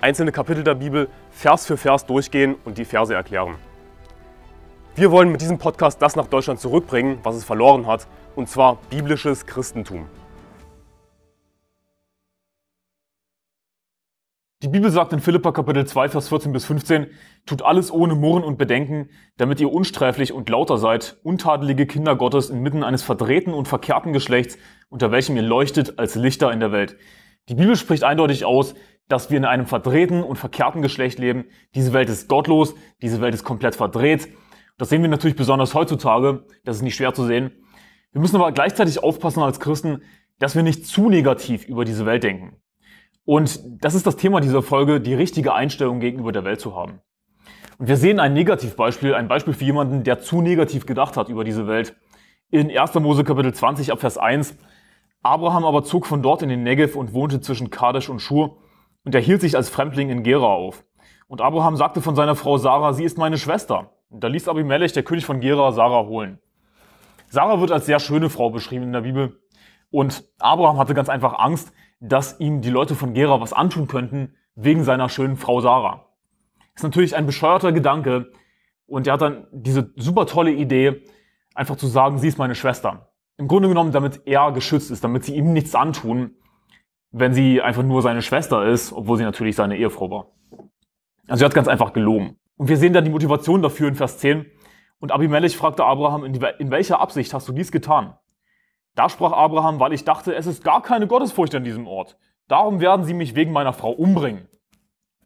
einzelne Kapitel der Bibel Vers für Vers durchgehen und die Verse erklären. Wir wollen mit diesem Podcast das nach Deutschland zurückbringen, was es verloren hat, und zwar biblisches Christentum. Die Bibel sagt in Philippa Kapitel 2, Vers 14 bis 15, tut alles ohne Murren und Bedenken, damit ihr unsträflich und lauter seid, untadelige Kinder Gottes inmitten eines verdrehten und verkehrten Geschlechts, unter welchem ihr leuchtet als Lichter in der Welt. Die Bibel spricht eindeutig aus, dass wir in einem verdrehten und verkehrten Geschlecht leben. Diese Welt ist gottlos, diese Welt ist komplett verdreht. Das sehen wir natürlich besonders heutzutage, das ist nicht schwer zu sehen. Wir müssen aber gleichzeitig aufpassen als Christen, dass wir nicht zu negativ über diese Welt denken. Und das ist das Thema dieser Folge, die richtige Einstellung gegenüber der Welt zu haben. Und wir sehen ein Negativbeispiel, ein Beispiel für jemanden, der zu negativ gedacht hat über diese Welt. In 1. Mose Kapitel 20 ab Vers 1. Abraham aber zog von dort in den Negev und wohnte zwischen Kadesh und Schur und er hielt sich als Fremdling in Gera auf. Und Abraham sagte von seiner Frau Sarah, sie ist meine Schwester. Und da ließ Abimelech, der König von Gera, Sarah holen. Sarah wird als sehr schöne Frau beschrieben in der Bibel. Und Abraham hatte ganz einfach Angst, dass ihm die Leute von Gera was antun könnten, wegen seiner schönen Frau Sarah. Ist natürlich ein bescheuerter Gedanke. Und er hat dann diese super tolle Idee, einfach zu sagen, sie ist meine Schwester. Im Grunde genommen, damit er geschützt ist, damit sie ihm nichts antun wenn sie einfach nur seine Schwester ist, obwohl sie natürlich seine Ehefrau war. Also sie hat ganz einfach gelogen. Und wir sehen dann die Motivation dafür in Vers 10. Und Abimelech fragte Abraham, in, welcher Absicht hast du dies getan? Da sprach Abraham, weil ich dachte, es ist gar keine Gottesfurcht an diesem Ort. Darum werden sie mich wegen meiner Frau umbringen.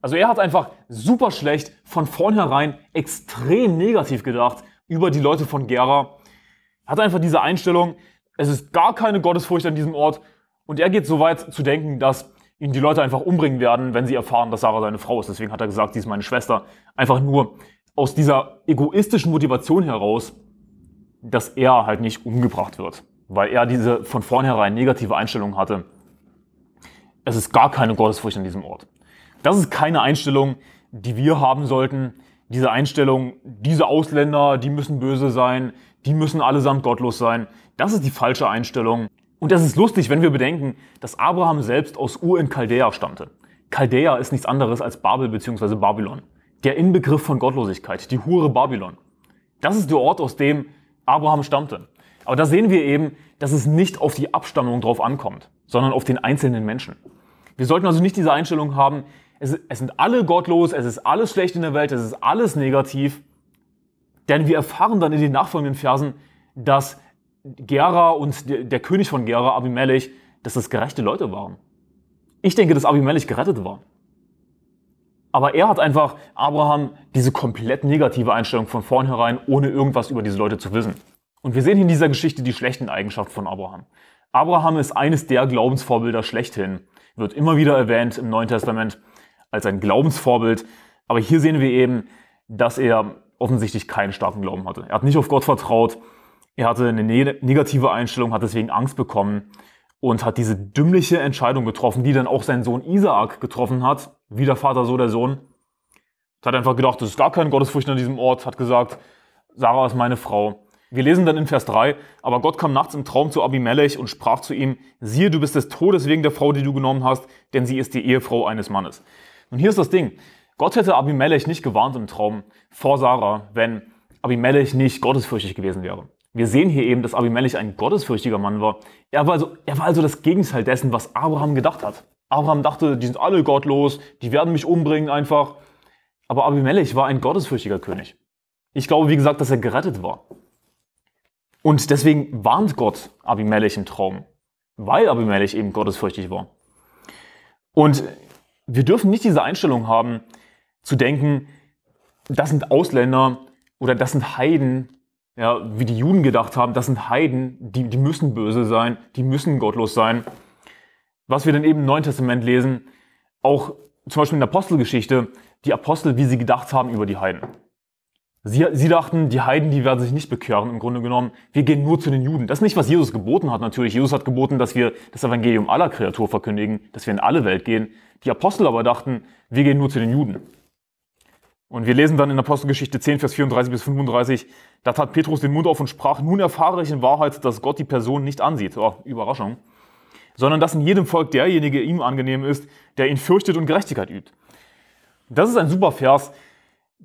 Also er hat einfach super schlecht von vornherein extrem negativ gedacht über die Leute von Gera. Hat einfach diese Einstellung, es ist gar keine Gottesfurcht an diesem Ort und er geht so weit zu denken, dass ihn die Leute einfach umbringen werden, wenn sie erfahren, dass Sarah seine Frau ist. Deswegen hat er gesagt, sie ist meine Schwester. Einfach nur aus dieser egoistischen Motivation heraus, dass er halt nicht umgebracht wird. Weil er diese von vornherein negative Einstellung hatte. Es ist gar keine Gottesfurcht an diesem Ort. Das ist keine Einstellung, die wir haben sollten. Diese Einstellung, diese Ausländer, die müssen böse sein, die müssen allesamt gottlos sein. Das ist die falsche Einstellung. Und das ist lustig, wenn wir bedenken, dass Abraham selbst aus Ur in Chaldea stammte. Chaldea ist nichts anderes als Babel bzw. Babylon. Der Inbegriff von Gottlosigkeit, die Hure Babylon. Das ist der Ort, aus dem Abraham stammte. Aber da sehen wir eben, dass es nicht auf die Abstammung drauf ankommt, sondern auf den einzelnen Menschen. Wir sollten also nicht diese Einstellung haben, es, es sind alle gottlos, es ist alles schlecht in der Welt, es ist alles negativ. Denn wir erfahren dann in den nachfolgenden Versen, dass Gera und der, König von Gera, Abimelech, dass das gerechte Leute waren. Ich denke, dass Abimelech gerettet war. Aber er hat einfach Abraham diese komplett negative Einstellung von vornherein, ohne irgendwas über diese Leute zu wissen. Und wir sehen in dieser Geschichte die schlechten Eigenschaften von Abraham. Abraham ist eines der Glaubensvorbilder schlechthin, wird immer wieder erwähnt im Neuen Testament als ein Glaubensvorbild. Aber hier sehen wir eben, dass er offensichtlich keinen starken Glauben hatte. Er hat nicht auf Gott vertraut, er hatte eine ne-, negative Einstellung, hat deswegen Angst bekommen und hat diese dümmliche Entscheidung getroffen, die dann auch sein Sohn Isaak getroffen hat. Wie der Vater, so der Sohn. Er Hat einfach gedacht, es ist gar kein Gottesfurcht an diesem Ort, hat gesagt, Sarah ist meine Frau. Wir lesen dann in Vers 3, aber Gott kam nachts im Traum zu Abimelech und sprach zu ihm, siehe, du bist des Todes wegen der Frau, die du genommen hast, denn sie ist die Ehefrau eines Mannes. Und hier ist das Ding. Gott hätte Abimelech nicht gewarnt im Traum vor Sarah, wenn Abimelech nicht gottesfürchtig gewesen wäre. Wir sehen hier eben, dass Abimelech ein gottesfürchtiger Mann war. Er war, also, er war also das Gegenteil dessen, was Abraham gedacht hat. Abraham dachte, die sind alle gottlos, die werden mich umbringen einfach. Aber Abimelech war ein gottesfürchtiger König. Ich glaube, wie gesagt, dass er gerettet war. Und deswegen warnt Gott Abimelech im Traum, weil Abimelech eben gottesfürchtig war. Und wir dürfen nicht diese Einstellung haben, zu denken, das sind Ausländer oder das sind Heiden, ja, wie die Juden gedacht haben, das sind Heiden, die, die müssen böse sein, die müssen gottlos sein. Was wir dann eben im Neuen Testament lesen, auch zum Beispiel in der Apostelgeschichte, die Apostel, wie sie gedacht haben über die Heiden. Sie, sie dachten, die Heiden, die werden sich nicht bekehren, im Grunde genommen. Wir gehen nur zu den Juden. Das ist nicht, was Jesus geboten hat, natürlich. Jesus hat geboten, dass wir das Evangelium aller Kreatur verkündigen, dass wir in alle Welt gehen. Die Apostel aber dachten, wir gehen nur zu den Juden. Und wir lesen dann in Apostelgeschichte 10, Vers 34 bis 35, da tat Petrus den Mund auf und sprach, nun erfahre ich in Wahrheit, dass Gott die Person nicht ansieht. Oh, Überraschung. Sondern dass in jedem Volk derjenige ihm angenehm ist, der ihn fürchtet und Gerechtigkeit übt. Das ist ein super Vers,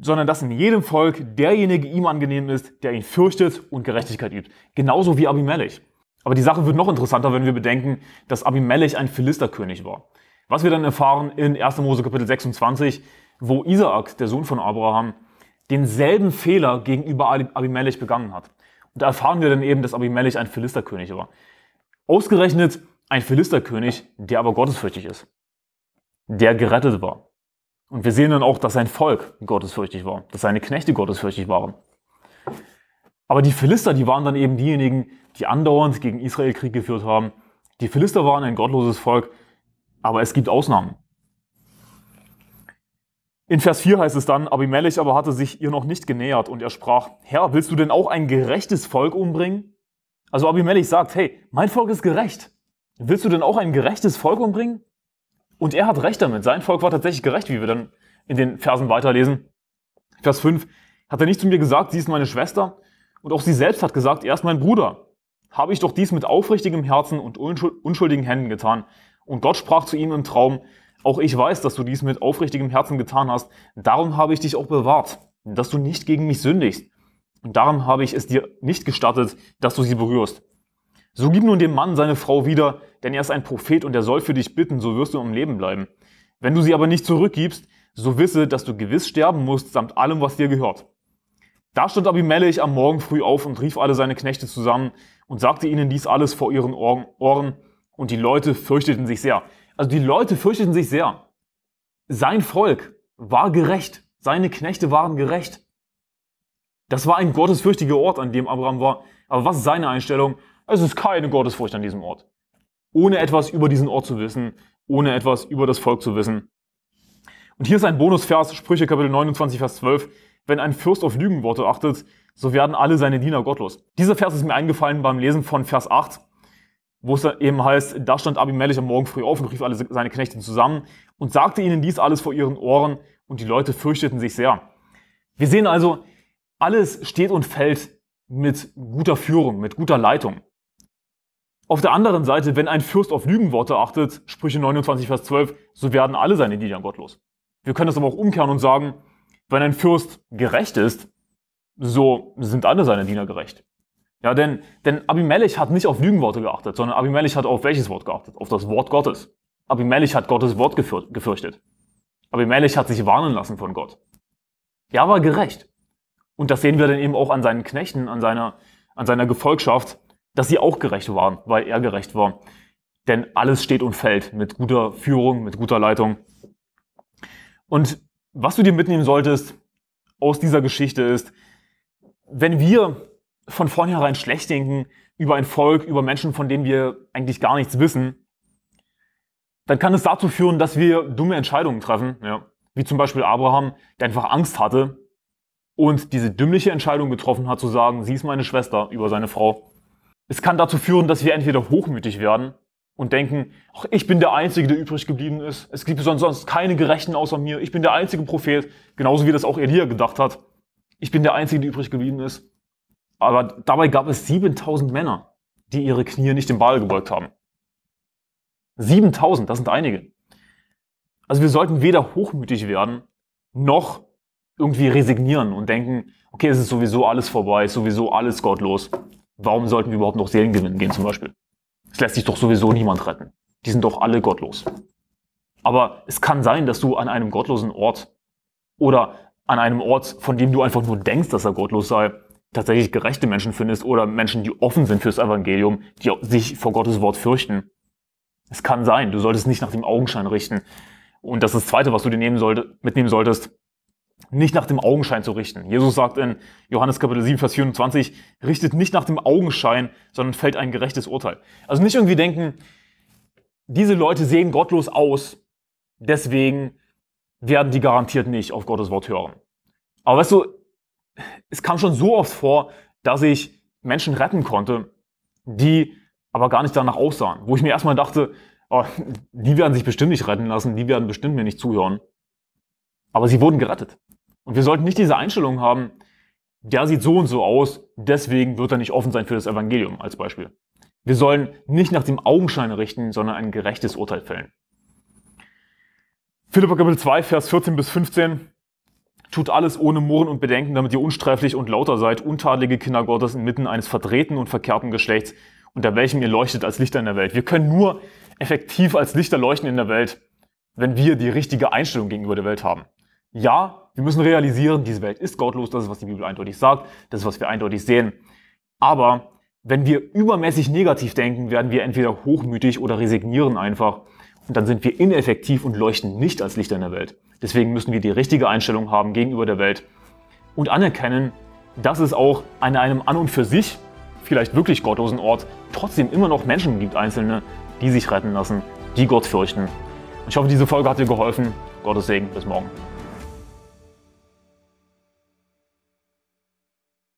sondern dass in jedem Volk derjenige ihm angenehm ist, der ihn fürchtet und Gerechtigkeit übt. Genauso wie Abimelech. Aber die Sache wird noch interessanter, wenn wir bedenken, dass Abimelech ein Philisterkönig war. Was wir dann erfahren in 1. Mose Kapitel 26, wo Isaak, der Sohn von Abraham, denselben Fehler gegenüber Abimelech begangen hat. Und da erfahren wir dann eben, dass Abimelech ein Philisterkönig war. Ausgerechnet ein Philisterkönig, der aber gottesfürchtig ist, der gerettet war. Und wir sehen dann auch, dass sein Volk gottesfürchtig war, dass seine Knechte gottesfürchtig waren. Aber die Philister, die waren dann eben diejenigen, die andauernd gegen Israel Krieg geführt haben. Die Philister waren ein gottloses Volk, aber es gibt Ausnahmen. In Vers 4 heißt es dann, Abimelech aber hatte sich ihr noch nicht genähert und er sprach, Herr, willst du denn auch ein gerechtes Volk umbringen? Also Abimelech sagt, hey, mein Volk ist gerecht. Willst du denn auch ein gerechtes Volk umbringen? Und er hat recht damit. Sein Volk war tatsächlich gerecht, wie wir dann in den Versen weiterlesen. Vers 5. Hat er nicht zu mir gesagt, sie ist meine Schwester? Und auch sie selbst hat gesagt, er ist mein Bruder. Habe ich doch dies mit aufrichtigem Herzen und unschuldigen Händen getan. Und Gott sprach zu ihm im Traum, auch ich weiß, dass du dies mit aufrichtigem Herzen getan hast. Darum habe ich dich auch bewahrt, dass du nicht gegen mich sündigst. Und darum habe ich es dir nicht gestattet, dass du sie berührst. So gib nun dem Mann seine Frau wieder, denn er ist ein Prophet und er soll für dich bitten, so wirst du am Leben bleiben. Wenn du sie aber nicht zurückgibst, so wisse, dass du gewiss sterben musst, samt allem, was dir gehört. Da stand Abimelech am Morgen früh auf und rief alle seine Knechte zusammen und sagte ihnen dies alles vor ihren Ohren, und die Leute fürchteten sich sehr. Also die Leute fürchteten sich sehr. Sein Volk war gerecht. Seine Knechte waren gerecht. Das war ein gottesfürchtiger Ort, an dem Abraham war. Aber was ist seine Einstellung? Es ist keine Gottesfurcht an diesem Ort. Ohne etwas über diesen Ort zu wissen, ohne etwas über das Volk zu wissen. Und hier ist ein Bonusvers, Sprüche Kapitel 29, Vers 12. Wenn ein Fürst auf Lügenworte achtet, so werden alle seine Diener gottlos. Dieser Vers ist mir eingefallen beim Lesen von Vers 8 wo es eben heißt, da stand Abimelech am Morgen früh auf und rief alle seine Knechte zusammen und sagte ihnen dies alles vor ihren Ohren und die Leute fürchteten sich sehr. Wir sehen also, alles steht und fällt mit guter Führung, mit guter Leitung. Auf der anderen Seite, wenn ein Fürst auf Lügenworte achtet, Sprüche 29, Vers 12, so werden alle seine Diener gottlos. Wir können das aber auch umkehren und sagen, wenn ein Fürst gerecht ist, so sind alle seine Diener gerecht. Ja, denn, denn Abimelech hat nicht auf Lügenworte geachtet, sondern Abimelech hat auf welches Wort geachtet? Auf das Wort Gottes. Abimelech hat Gottes Wort gefürchtet. Abimelech hat sich warnen lassen von Gott. Er war gerecht. Und das sehen wir dann eben auch an seinen Knechten, an seiner, an seiner Gefolgschaft, dass sie auch gerecht waren, weil er gerecht war. Denn alles steht und fällt mit guter Führung, mit guter Leitung. Und was du dir mitnehmen solltest aus dieser Geschichte ist, wenn wir von vornherein schlecht denken über ein Volk, über Menschen, von denen wir eigentlich gar nichts wissen, dann kann es dazu führen, dass wir dumme Entscheidungen treffen, ja. wie zum Beispiel Abraham, der einfach Angst hatte und diese dümmliche Entscheidung getroffen hat, zu sagen, sie ist meine Schwester über seine Frau. Es kann dazu führen, dass wir entweder hochmütig werden und denken, ach, ich bin der Einzige, der übrig geblieben ist. Es gibt sonst, sonst keine Gerechten außer mir. Ich bin der einzige Prophet, genauso wie das auch Elia gedacht hat. Ich bin der Einzige, der übrig geblieben ist. Aber dabei gab es 7000 Männer, die ihre Knie nicht dem Ball gebeugt haben. 7000, das sind einige. Also wir sollten weder hochmütig werden, noch irgendwie resignieren und denken, okay, es ist sowieso alles vorbei, ist sowieso alles gottlos. Warum sollten wir überhaupt noch Seelen gewinnen gehen zum Beispiel? Es lässt sich doch sowieso niemand retten. Die sind doch alle gottlos. Aber es kann sein, dass du an einem gottlosen Ort oder an einem Ort, von dem du einfach nur denkst, dass er gottlos sei, tatsächlich gerechte Menschen findest oder Menschen, die offen sind fürs Evangelium, die sich vor Gottes Wort fürchten. Es kann sein, du solltest nicht nach dem Augenschein richten. Und das ist das Zweite, was du dir nehmen sollte, mitnehmen solltest, nicht nach dem Augenschein zu richten. Jesus sagt in Johannes Kapitel 7, Vers 24, richtet nicht nach dem Augenschein, sondern fällt ein gerechtes Urteil. Also nicht irgendwie denken, diese Leute sehen gottlos aus, deswegen werden die garantiert nicht auf Gottes Wort hören. Aber weißt du, es kam schon so oft vor, dass ich Menschen retten konnte, die aber gar nicht danach aussahen. Wo ich mir erstmal dachte, oh, die werden sich bestimmt nicht retten lassen, die werden bestimmt mir nicht zuhören. Aber sie wurden gerettet. Und wir sollten nicht diese Einstellung haben, der sieht so und so aus, deswegen wird er nicht offen sein für das Evangelium als Beispiel. Wir sollen nicht nach dem Augenschein richten, sondern ein gerechtes Urteil fällen. Philippa Kapitel 2, Vers 14 bis 15. Tut alles ohne Murren und Bedenken, damit ihr unstreiflich und lauter seid, untadelige Kinder Gottes inmitten eines verdrehten und verkehrten Geschlechts, unter welchem ihr leuchtet als Lichter in der Welt. Wir können nur effektiv als Lichter leuchten in der Welt, wenn wir die richtige Einstellung gegenüber der Welt haben. Ja, wir müssen realisieren, diese Welt ist gottlos, das ist, was die Bibel eindeutig sagt, das ist, was wir eindeutig sehen. Aber wenn wir übermäßig negativ denken, werden wir entweder hochmütig oder resignieren einfach dann sind wir ineffektiv und leuchten nicht als Lichter in der Welt. Deswegen müssen wir die richtige Einstellung haben gegenüber der Welt und anerkennen, dass es auch an einem an und für sich vielleicht wirklich gottlosen Ort trotzdem immer noch Menschen gibt, Einzelne, die sich retten lassen, die Gott fürchten. Ich hoffe, diese Folge hat dir geholfen. Gottes Segen, bis morgen.